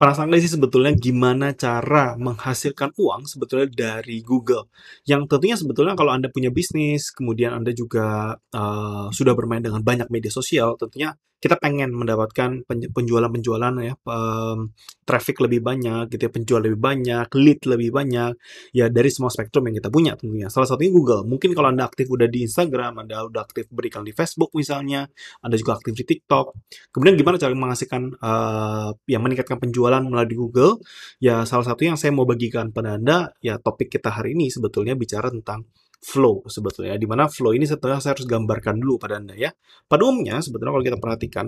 Perasaan sih sebetulnya gimana cara menghasilkan uang sebetulnya dari Google. Yang tentunya sebetulnya kalau Anda punya bisnis, kemudian Anda juga, uh, sudah bermain dengan banyak media sosial, tentunya kita pengen mendapatkan penjualan-penjualan ya um, traffic lebih banyak gitu ya penjual lebih banyak lead lebih banyak ya dari semua spektrum yang kita punya tentunya salah satunya Google mungkin kalau anda aktif udah di Instagram anda udah aktif berikan di Facebook misalnya anda juga aktif di TikTok kemudian gimana cara menghasilkan uh, eh, yang meningkatkan penjualan melalui Google ya salah satu yang saya mau bagikan pada anda ya topik kita hari ini sebetulnya bicara tentang flow sebetulnya. Di mana flow ini setelah saya harus gambarkan dulu pada Anda ya. Pada umumnya sebetulnya kalau kita perhatikan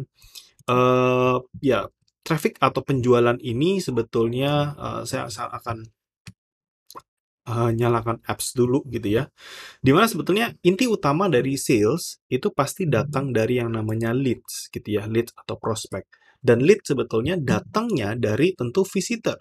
uh, ya traffic atau penjualan ini sebetulnya uh, saya, saya akan uh, nyalakan apps dulu gitu ya. Dimana sebetulnya inti utama dari sales itu pasti datang hmm. dari yang namanya leads gitu ya, leads atau prospek. Dan lead sebetulnya hmm. datangnya dari tentu visitor.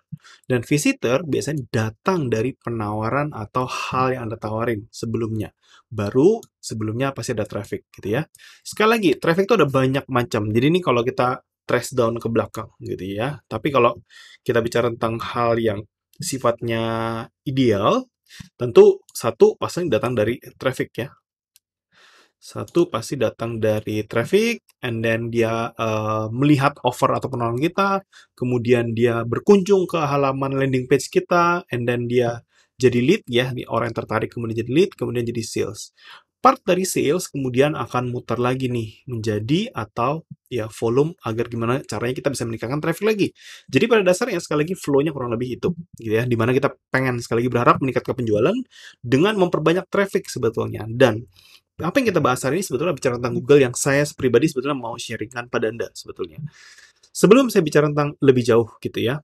Dan visitor biasanya datang dari penawaran atau hal yang Anda tawarin sebelumnya. Baru sebelumnya pasti ada traffic gitu ya. Sekali lagi, traffic itu ada banyak macam. Jadi ini kalau kita trace down ke belakang gitu ya. Tapi kalau kita bicara tentang hal yang sifatnya ideal, tentu satu pasti datang dari traffic ya satu pasti datang dari traffic, and then dia uh, melihat offer atau penawaran kita, kemudian dia berkunjung ke halaman landing page kita, and then dia jadi lead ya, orang yang tertarik kemudian jadi lead, kemudian jadi sales. Part dari sales kemudian akan muter lagi nih menjadi atau ya volume agar gimana caranya kita bisa meningkatkan traffic lagi. Jadi pada dasarnya sekali lagi flow-nya kurang lebih itu gitu ya, dimana kita pengen sekali lagi berharap meningkatkan penjualan dengan memperbanyak traffic sebetulnya dan apa yang kita bahas hari ini sebetulnya bicara tentang Google yang saya pribadi sebetulnya mau sharingkan pada Anda sebetulnya. Sebelum saya bicara tentang lebih jauh gitu ya,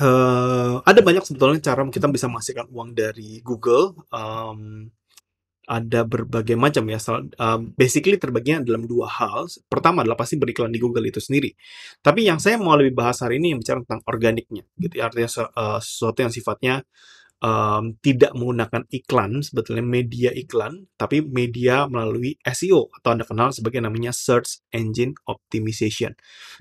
uh, ada banyak sebetulnya cara kita bisa menghasilkan uang dari Google. Um, ada berbagai macam ya. Salah, basically terbaginya dalam dua hal. Pertama adalah pasti beriklan di Google itu sendiri. Tapi yang saya mau lebih bahas hari ini yang bicara tentang organiknya, gitu. Ya, artinya uh, sesuatu yang sifatnya um, tidak menggunakan iklan, sebetulnya media iklan, tapi media melalui SEO atau Anda kenal sebagai namanya Search Engine Optimization.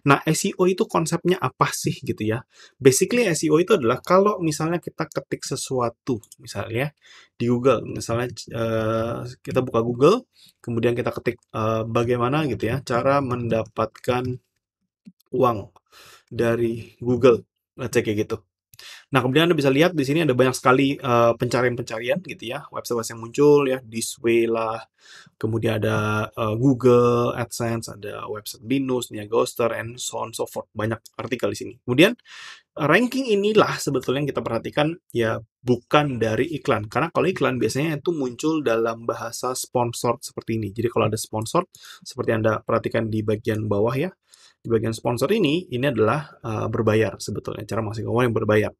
Nah, SEO itu konsepnya apa sih gitu ya? Basically SEO itu adalah kalau misalnya kita ketik sesuatu, misalnya ya, di Google, misalnya uh, kita buka Google, kemudian kita ketik uh, bagaimana gitu ya cara mendapatkan uang dari Google, ngecek kayak gitu. Nah, kemudian Anda bisa lihat di sini ada banyak sekali eh, pencarian-pencarian uh, gitu ya, website-website yang muncul ya, way lah, kemudian ada uh, Google, AdSense, ada website Binus, Niagoster, and so on so forth. Banyak artikel di sini. Kemudian ranking inilah sebetulnya yang kita perhatikan ya bukan dari iklan karena kalau iklan biasanya itu muncul dalam bahasa sponsor seperti ini jadi kalau ada sponsor seperti anda perhatikan di bagian bawah ya di bagian sponsor ini, ini adalah uh, berbayar sebetulnya, cara masuk keuangan yang berbayar.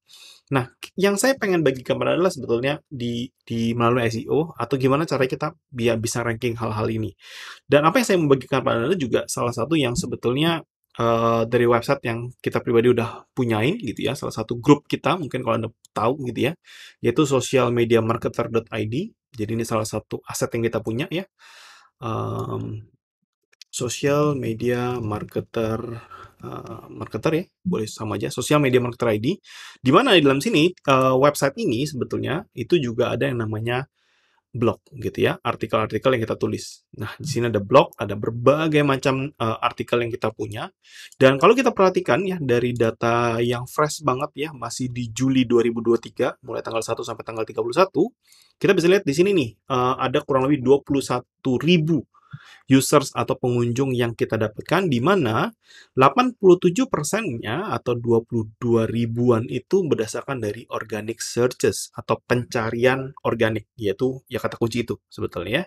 Nah, yang saya pengen bagikan pada adalah sebetulnya di, di melalui SEO atau gimana cara kita biar bisa ranking hal-hal ini. Dan apa yang saya membagikan pada anda juga salah satu yang sebetulnya uh, dari website yang kita pribadi udah punyain gitu ya, salah satu grup kita mungkin kalau anda tahu gitu ya, yaitu socialmediamarketer.id. Jadi ini salah satu aset yang kita punya ya. Um, social media marketer uh, marketer ya boleh sama aja social media marketer ID di mana di dalam sini uh, website ini sebetulnya itu juga ada yang namanya blog gitu ya artikel-artikel yang kita tulis nah di sini ada blog ada berbagai macam uh, artikel yang kita punya dan kalau kita perhatikan ya dari data yang fresh banget ya masih di Juli 2023 mulai tanggal 1 sampai tanggal 31 kita bisa lihat di sini nih uh, ada kurang lebih 21 ribu users atau pengunjung yang kita dapatkan di mana 87 persennya atau 22 ribuan itu berdasarkan dari organic searches atau pencarian organik yaitu ya kata kunci itu sebetulnya. Ya.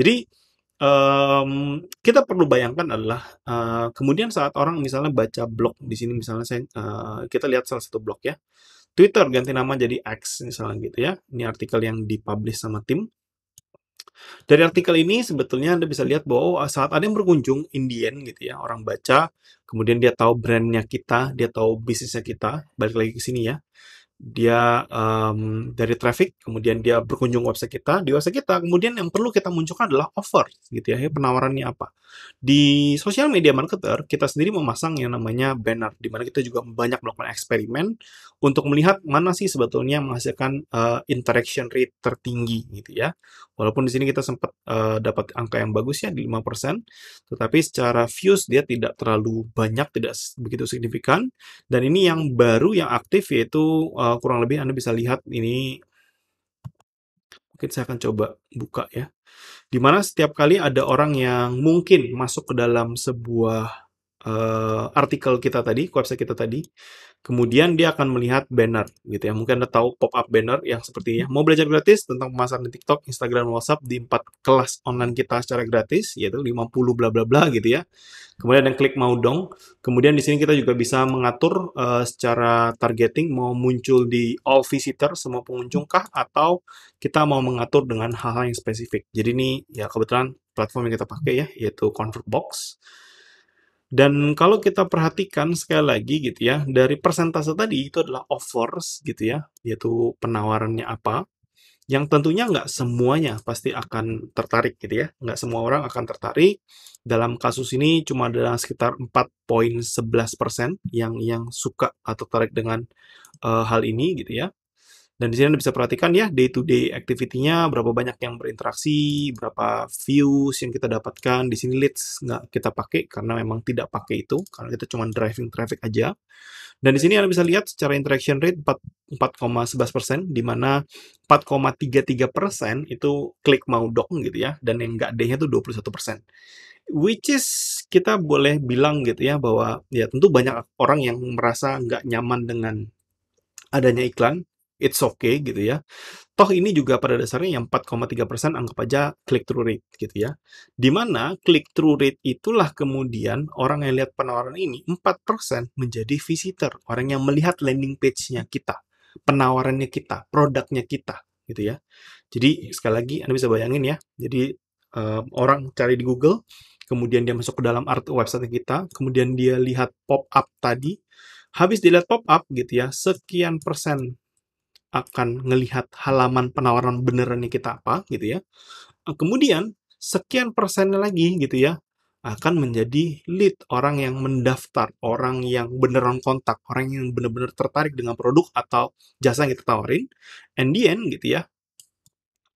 Jadi um, kita perlu bayangkan adalah uh, kemudian saat orang misalnya baca blog di sini misalnya saya uh, kita lihat salah satu blog ya Twitter ganti nama jadi X misalnya gitu ya ini artikel yang dipublish sama tim dari artikel ini sebetulnya Anda bisa lihat bahwa oh, saat ada yang berkunjung Indian gitu ya, orang baca, kemudian dia tahu brandnya kita, dia tahu bisnisnya kita, balik lagi ke sini ya dia um, dari traffic, kemudian dia berkunjung website kita, di website kita, kemudian yang perlu kita munculkan adalah offer, gitu ya, ya, penawarannya apa. Di social media marketer, kita sendiri memasang yang namanya banner, di mana kita juga banyak melakukan eksperimen untuk melihat mana sih sebetulnya menghasilkan uh, interaction rate tertinggi, gitu ya. Walaupun di sini kita sempat uh, dapat angka yang bagus ya, di 5%, tetapi secara views dia tidak terlalu banyak, tidak begitu signifikan, dan ini yang baru yang aktif yaitu uh, uh, kurang lebih Anda bisa lihat ini mungkin saya akan coba buka ya. Dimana setiap kali ada orang yang mungkin masuk ke dalam sebuah uh, artikel kita tadi, website kita tadi. Kemudian dia akan melihat banner gitu ya. Mungkin Anda tahu pop-up banner yang seperti ya. Mau belajar gratis tentang pemasaran di TikTok, Instagram, WhatsApp di empat kelas online kita secara gratis yaitu 50 bla bla bla gitu ya. Kemudian yang klik mau dong. Kemudian di sini kita juga bisa mengatur uh, secara targeting mau muncul di all visitor semua pengunjung kah atau kita mau mengatur dengan hal-hal yang spesifik. Jadi ini ya kebetulan platform yang kita pakai ya yaitu ConvertBox. Dan kalau kita perhatikan sekali lagi gitu ya, dari persentase tadi itu adalah offers gitu ya, yaitu penawarannya apa, yang tentunya nggak semuanya pasti akan tertarik gitu ya. Nggak semua orang akan tertarik. Dalam kasus ini cuma ada sekitar 4.11% yang yang suka atau tertarik dengan uh, hal ini gitu ya. Dan di sini Anda bisa perhatikan ya, day to day activity-nya, berapa banyak yang berinteraksi, berapa views yang kita dapatkan. Di sini leads nggak kita pakai karena memang tidak pakai itu, karena kita cuma driving traffic aja. Dan di sini Anda bisa lihat secara interaction rate 4,11%, di mana 4,33% itu klik mau dong gitu ya, dan yang nggak day nya itu 21%. Which is kita boleh bilang gitu ya, bahwa ya tentu banyak orang yang merasa nggak nyaman dengan adanya iklan, it's okay gitu ya. Toh ini juga pada dasarnya yang 4,3 persen anggap aja click through rate gitu ya. Dimana click through rate itulah kemudian orang yang lihat penawaran ini 4 persen menjadi visitor. Orang yang melihat landing page-nya kita, penawarannya kita, produknya kita gitu ya. Jadi sekali lagi Anda bisa bayangin ya. Jadi um, orang cari di Google, kemudian dia masuk ke dalam art website kita, kemudian dia lihat pop-up tadi, habis dilihat pop-up gitu ya, sekian persen akan melihat halaman penawaran benerannya kita apa gitu ya. Kemudian sekian persennya lagi gitu ya akan menjadi lead orang yang mendaftar, orang yang beneran kontak, orang yang bener-bener tertarik dengan produk atau jasa yang kita tawarin. And the end gitu ya,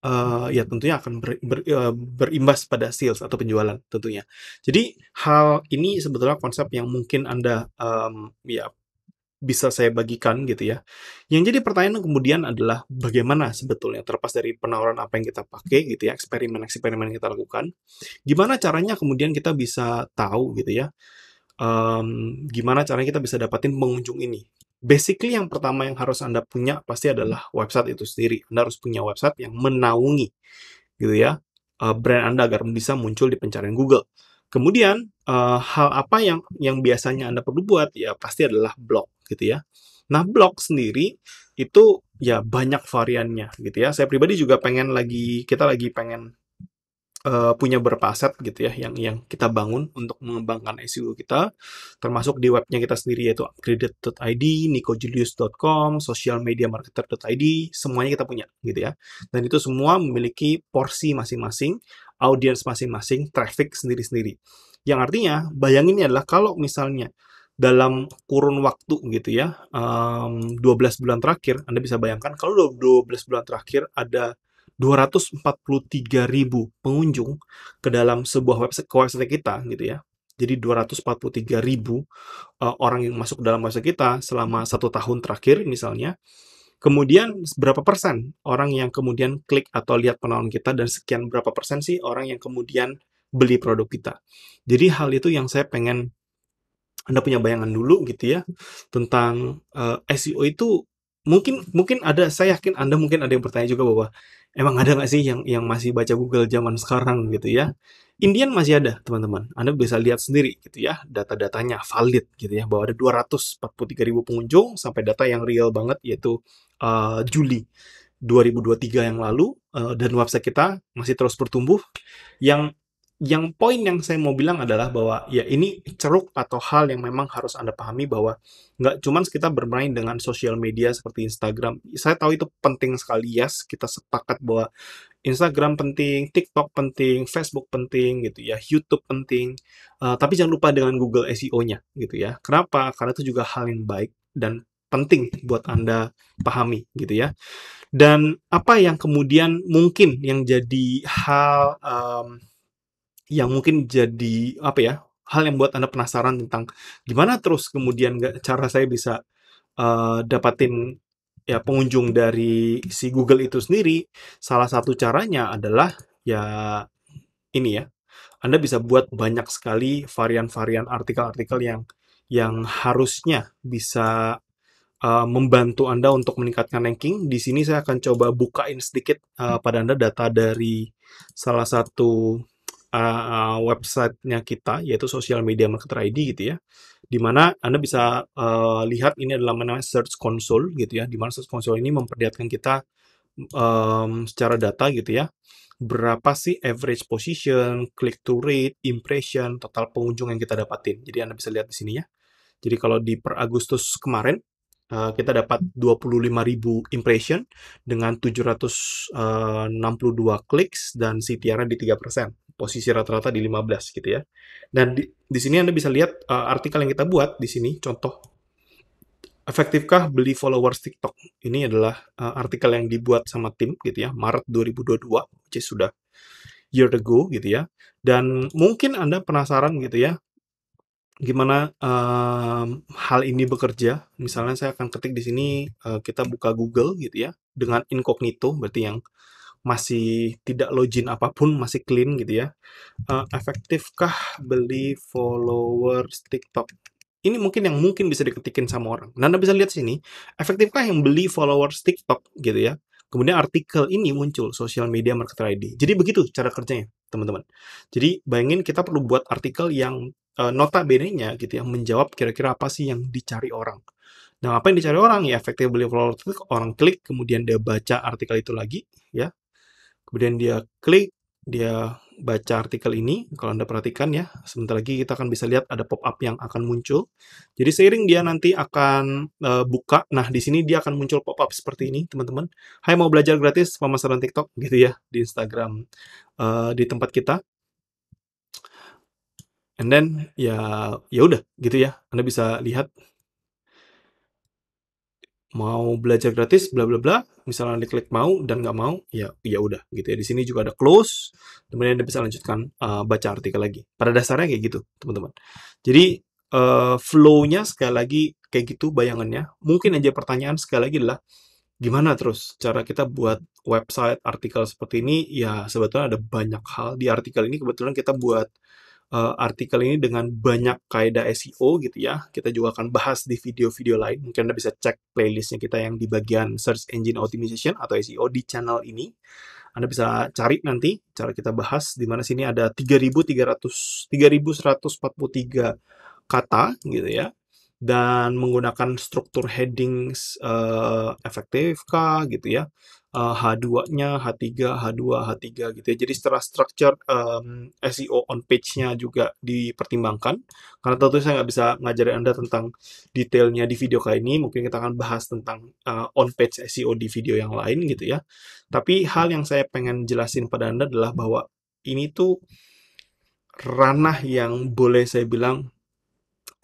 uh, ya tentunya akan ber, ber, uh, berimbas pada sales atau penjualan tentunya. Jadi hal ini sebetulnya konsep yang mungkin anda um, ya bisa saya bagikan gitu ya. Yang jadi pertanyaan kemudian adalah bagaimana sebetulnya terlepas dari penawaran apa yang kita pakai gitu ya, eksperimen-eksperimen yang kita lakukan, gimana caranya kemudian kita bisa tahu gitu ya, um, gimana caranya kita bisa dapatin pengunjung ini. Basically yang pertama yang harus Anda punya pasti adalah website itu sendiri. Anda harus punya website yang menaungi gitu ya, eh, brand Anda agar bisa muncul di pencarian Google. Kemudian uh, hal apa yang yang biasanya Anda perlu buat ya pasti adalah blog gitu ya. Nah, blog sendiri itu ya banyak variannya gitu ya. Saya pribadi juga pengen lagi kita lagi pengen uh, punya berpaset gitu ya yang yang kita bangun untuk mengembangkan SEO kita termasuk di webnya kita sendiri yaitu upgraded.id, nicojulius.com, socialmediamarketer.id semuanya kita punya gitu ya dan itu semua memiliki porsi masing-masing, audiens masing-masing, traffic sendiri-sendiri yang artinya bayangin adalah kalau misalnya dalam kurun waktu gitu ya, um, mmm, 12 bulan terakhir, Anda bisa bayangkan kalau 12 bulan terakhir ada 243 ribu pengunjung ke dalam sebuah website, ke website kita gitu ya. Jadi 243 ribu uh, orang yang masuk dalam website kita selama satu tahun terakhir misalnya. Kemudian berapa persen orang yang kemudian klik atau lihat penawaran kita dan sekian berapa persen sih orang yang kemudian beli produk kita. Jadi hal itu yang saya pengen anda punya bayangan dulu gitu ya tentang uh, eh, SEO itu mungkin mungkin ada saya yakin Anda mungkin ada yang bertanya juga bahwa emang ada nggak sih yang yang masih baca Google zaman sekarang gitu ya Indian masih ada teman-teman Anda bisa lihat sendiri gitu ya data-datanya valid gitu ya bahwa ada 243 ribu pengunjung sampai data yang real banget yaitu uh, Juli 2023 yang lalu uh, dan website kita masih terus bertumbuh yang yang poin yang saya mau bilang adalah bahwa ya ini ceruk atau hal yang memang harus Anda pahami bahwa nggak cuma kita bermain dengan sosial media seperti Instagram. Saya tahu itu penting sekali, yes, kita sepakat bahwa Instagram penting, TikTok penting, Facebook penting gitu ya, YouTube penting. Uh, tapi jangan lupa dengan Google SEO-nya gitu ya. Kenapa? Karena itu juga hal yang baik dan penting buat Anda pahami gitu ya. Dan apa yang kemudian mungkin yang jadi hal um, yang mungkin jadi apa ya hal yang buat anda penasaran tentang gimana terus kemudian cara saya bisa uh, dapatin ya pengunjung dari si Google itu sendiri salah satu caranya adalah ya ini ya anda bisa buat banyak sekali varian-varian artikel-artikel yang yang harusnya bisa uh, membantu Anda untuk meningkatkan ranking. Di sini saya akan coba bukain sedikit uh, pada Anda data dari salah satu website eh, eh, websitenya kita, yaitu Social Media Marketer ID gitu ya, di mana Anda bisa, uh, lihat ini adalah namanya Search Console gitu ya, di mana Search Console ini memperlihatkan kita, um, secara data gitu ya, berapa sih average position, click to rate, impression, total pengunjung yang kita dapatin. Jadi Anda bisa lihat di sini ya. Jadi kalau di per Agustus kemarin, Uh, kita dapat 25.000 impression dengan 762 clicks dan CTR-nya di 3% posisi rata-rata di 15 gitu ya. Dan di, di sini Anda bisa lihat uh, artikel yang kita buat di sini contoh efektifkah beli followers TikTok. Ini adalah uh, artikel yang dibuat sama tim gitu ya, Maret 2022, which is sudah year ago gitu ya. Dan mungkin Anda penasaran gitu ya, gimana um, hal ini bekerja. Misalnya saya akan ketik di sini uh, kita buka Google gitu ya dengan incognito berarti yang masih tidak login apapun, masih clean gitu ya. Uh, efektifkah beli follower TikTok? Ini mungkin yang mungkin bisa diketikin sama orang. Nah, Anda bisa lihat sini, efektifkah yang beli follower TikTok gitu ya. Kemudian artikel ini muncul, Social Media Marketer ID. Jadi begitu cara kerjanya, teman-teman. Jadi bayangin kita perlu buat artikel yang uh, notabene-nya gitu ya menjawab kira-kira apa sih yang dicari orang. Nah, apa yang dicari orang? Ya, efektif beli follower orang klik, kemudian dia baca artikel itu lagi, ya kemudian dia klik, dia baca artikel ini, kalau Anda perhatikan ya, sebentar lagi kita akan bisa lihat ada pop-up yang akan muncul. Jadi seiring dia nanti akan e, buka, nah di sini dia akan muncul pop-up seperti ini, teman-teman. Hai mau belajar gratis pemasaran TikTok gitu ya di Instagram e, di tempat kita. And then ya ya udah gitu ya. Anda bisa lihat mau belajar gratis bla bla bla misalnya klik mau dan nggak mau ya ya udah gitu ya di sini juga ada close kemudian anda bisa lanjutkan uh, baca artikel lagi pada dasarnya kayak gitu teman-teman jadi uh, eh, flow sekali lagi kayak gitu bayangannya mungkin aja pertanyaan sekali lagi adalah gimana terus cara kita buat website artikel seperti ini ya sebetulnya ada banyak hal di artikel ini kebetulan kita buat uh, artikel ini dengan banyak kaidah SEO gitu ya. Kita juga akan bahas di video-video lain. Mungkin Anda bisa cek playlistnya kita yang di bagian search engine optimization atau SEO di channel ini. Anda bisa cari nanti cara kita bahas di mana sini ada 3300 3143 kata gitu ya dan menggunakan struktur headings uh, kah gitu ya uh, H2-nya, H3, H2, H3 gitu ya. Jadi secara structure um, SEO on page-nya juga dipertimbangkan. Karena tentu saya nggak bisa ngajarin Anda tentang detailnya di video kali ini. Mungkin kita akan bahas tentang uh, on page SEO di video yang lain gitu ya. Tapi hal yang saya pengen jelasin pada Anda adalah bahwa ini tuh ranah yang boleh saya bilang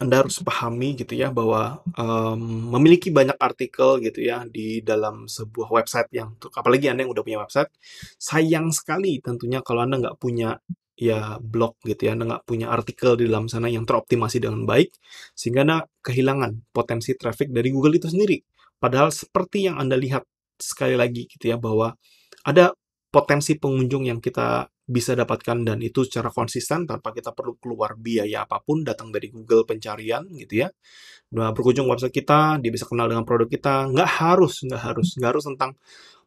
anda harus pahami gitu ya bahwa um, memiliki banyak artikel gitu ya di dalam sebuah website yang apalagi Anda yang udah punya website sayang sekali tentunya kalau Anda nggak punya ya blog gitu ya Anda nggak punya artikel di dalam sana yang teroptimasi dengan baik sehingga Anda kehilangan potensi traffic dari Google itu sendiri padahal seperti yang Anda lihat sekali lagi gitu ya bahwa ada potensi pengunjung yang kita bisa dapatkan dan itu secara konsisten tanpa kita perlu keluar biaya apapun datang dari Google pencarian gitu ya. Nah, berkunjung website kita, dia bisa kenal dengan produk kita. Nggak harus, nggak harus, nggak harus tentang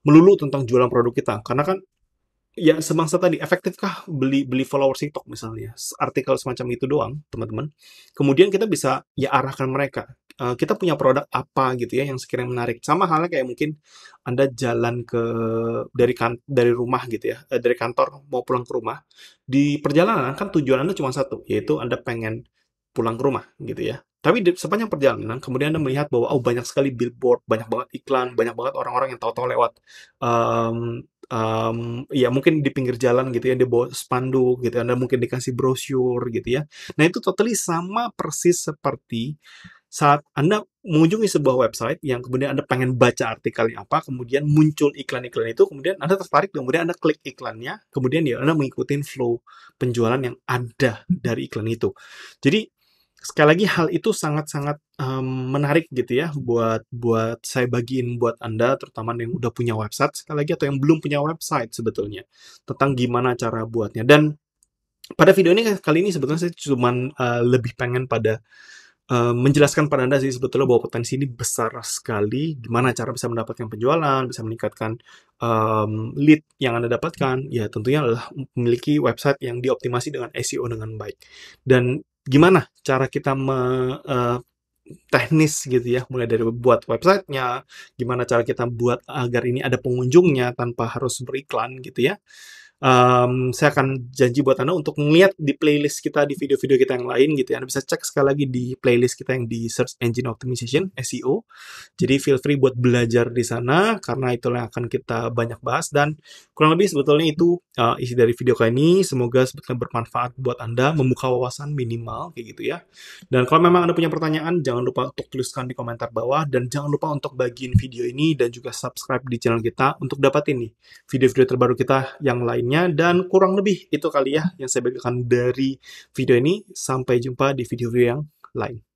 melulu tentang jualan produk kita. Karena kan ya semangsa tadi efektifkah beli beli followers TikTok misalnya artikel semacam itu doang teman-teman kemudian kita bisa ya arahkan mereka Eh, kita punya produk apa gitu ya yang sekiranya menarik sama halnya kayak mungkin anda jalan ke dari kan dari rumah gitu ya eh, dari kantor mau pulang ke rumah di perjalanan kan tujuan anda cuma satu yaitu anda pengen pulang ke rumah gitu ya tapi di, sepanjang perjalanan kemudian anda melihat bahwa oh banyak sekali billboard banyak banget iklan banyak banget orang-orang yang tahu-tahu lewat um, um, ya mungkin di pinggir jalan gitu ya dia bawa spanduk gitu ya, anda mungkin dikasih brosur gitu ya nah itu totally sama persis seperti saat Anda mengunjungi sebuah website yang kemudian Anda pengen baca artikelnya apa, kemudian muncul iklan-iklan itu, kemudian Anda tertarik, kemudian Anda klik iklannya, kemudian ya Anda mengikuti flow penjualan yang ada dari iklan itu. Jadi sekali lagi hal itu sangat-sangat um, menarik gitu ya buat buat saya bagiin buat Anda terutama yang udah punya website sekali lagi atau yang belum punya website sebetulnya tentang gimana cara buatnya dan pada video ini kali ini sebetulnya saya cuman uh, lebih pengen pada menjelaskan pada Anda sih sebetulnya bahwa potensi ini besar sekali, gimana cara bisa mendapatkan penjualan, bisa meningkatkan um, lead yang Anda dapatkan, ya tentunya adalah memiliki website yang dioptimasi dengan SEO dengan baik. Dan gimana cara kita me, uh, teknis gitu ya, mulai dari buat websitenya, gimana cara kita buat agar ini ada pengunjungnya tanpa harus beriklan gitu ya um, saya akan janji buat Anda untuk melihat di playlist kita, di video-video kita yang lain gitu ya. Anda bisa cek sekali lagi di playlist kita yang di Search Engine Optimization, SEO. Jadi feel free buat belajar di sana, karena itu yang akan kita banyak bahas. Dan kurang lebih sebetulnya itu uh, isi dari video kali ini. Semoga sebetulnya bermanfaat buat Anda, membuka wawasan minimal kayak gitu ya. Dan kalau memang Anda punya pertanyaan, jangan lupa untuk tuliskan di komentar bawah. Dan jangan lupa untuk bagiin video ini dan juga subscribe di channel kita untuk dapat nih video-video terbaru kita yang lain lainnya dan kurang lebih itu kali ya yang saya bagikan dari video ini sampai jumpa di video-video yang lain